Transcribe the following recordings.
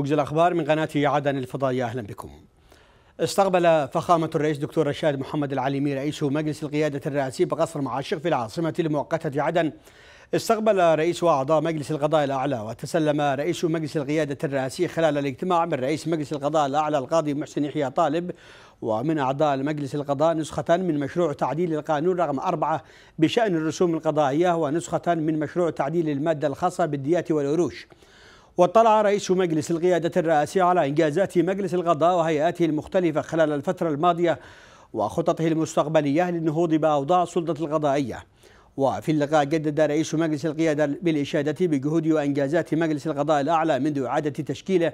موجز الأخبار من قناة عدن الفضائية أهلا بكم استقبل فخامة الرئيس دكتور رشاد محمد العليمي رئيس مجلس القيادة الرئاسي بقصر معاشق في العاصمة المؤقتة عدن استقبل رئيس وأعضاء مجلس القضاء الأعلى وتسلم رئيس مجلس القيادة الرئاسي خلال الاجتماع من رئيس مجلس القضاء الأعلى القاضي محسن يحيى طالب ومن أعضاء مجلس القضاء نسخة من مشروع تعديل القانون رقم أربعة بشأن الرسوم القضائية ونسخة من مشروع تعديل المادة الخاصة بالديات والعروش واطلع رئيس مجلس القيادة الرئاسي على إنجازات مجلس الغضاء وهيئاته المختلفة خلال الفترة الماضية وخططه المستقبلية للنهوض بأوضاع السلطة الغضائية وفي اللقاء جدد رئيس مجلس القيادة بالإشادة بجهود وإنجازات مجلس القضاء الأعلى منذ إعادة تشكيله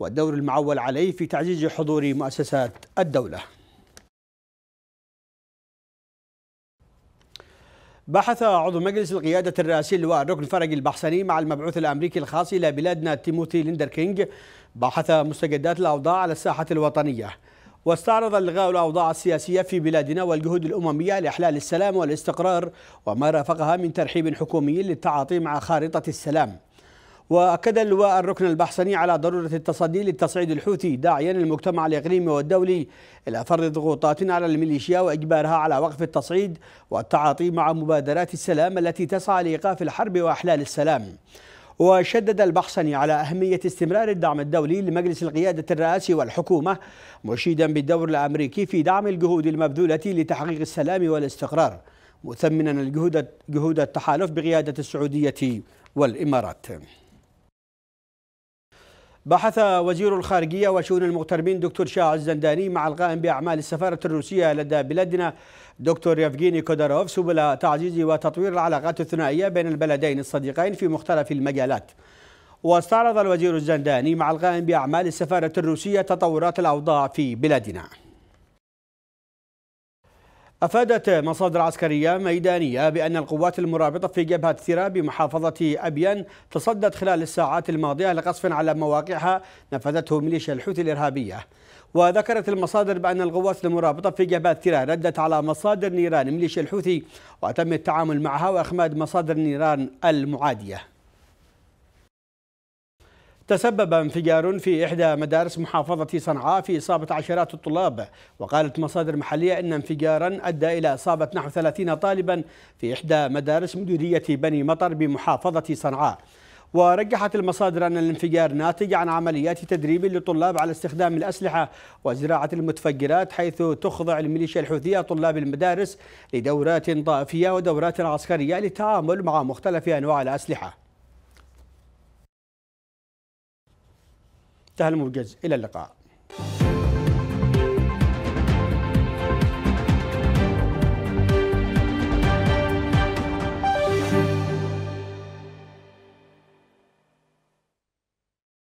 والدور المعول عليه في تعزيز حضور مؤسسات الدولة بحث عضو مجلس القيادة الرئاسي اللواء ركن فرج البحسني مع المبعوث الأمريكي الخاص إلى بلادنا تيموثي ليندر كينج بحث مستجدات الأوضاع على الساحة الوطنية واستعرض اللغاء الأوضاع السياسية في بلادنا والجهود الأممية لإحلال السلام والاستقرار وما رافقها من ترحيب حكومي للتعاطي مع خارطة السلام وأكد اللواء الركن البحسني على ضرورة التصدي للتصعيد الحوثي داعيا المجتمع الإقليمي والدولي إلى فرض ضغوطات على الميليشيا وإجبارها على وقف التصعيد والتعاطي مع مبادرات السلام التي تسعى لإيقاف الحرب وإحلال السلام وشدد البحسني على أهمية استمرار الدعم الدولي لمجلس القيادة الرئاسي والحكومة مشيدا بالدور الأمريكي في دعم الجهود المبذولة لتحقيق السلام والاستقرار مثمنا الجهود جهود التحالف بقيادة السعودية والإمارات بحث وزير الخارجية وشؤون المغتربين دكتور شاع الزنداني مع القائم بأعمال السفارة الروسية لدى بلادنا دكتور يفغيني كوداروف سبل تعزيز وتطوير العلاقات الثنائية بين البلدين الصديقين في مختلف المجالات واستعرض الوزير الزنداني مع القائم بأعمال السفارة الروسية تطورات الأوضاع في بلادنا أفادت مصادر عسكرية ميدانية بأن القوات المرابطة في جبهة ثيرا بمحافظة أبيان تصدت خلال الساعات الماضية لقصف على مواقعها نفذته ميليشيا الحوثي الإرهابية وذكرت المصادر بأن القوات المرابطة في جبهة ثيرا ردت على مصادر نيران ميليشيا الحوثي وتم التعامل معها وإخماد مصادر النيران المعادية تسبب انفجار في إحدى مدارس محافظة صنعاء في إصابة عشرات الطلاب وقالت مصادر محلية أن انفجارا أدى إلى إصابة نحو 30 طالبا في إحدى مدارس مديرية بني مطر بمحافظة صنعاء ورجحت المصادر أن الانفجار ناتج عن عمليات تدريب للطلاب على استخدام الأسلحة وزراعة المتفجرات حيث تخضع الميليشيا الحوثية طلاب المدارس لدورات طائفية ودورات عسكرية للتعامل مع مختلف أنواع الأسلحة تهل موجز إلى اللقاء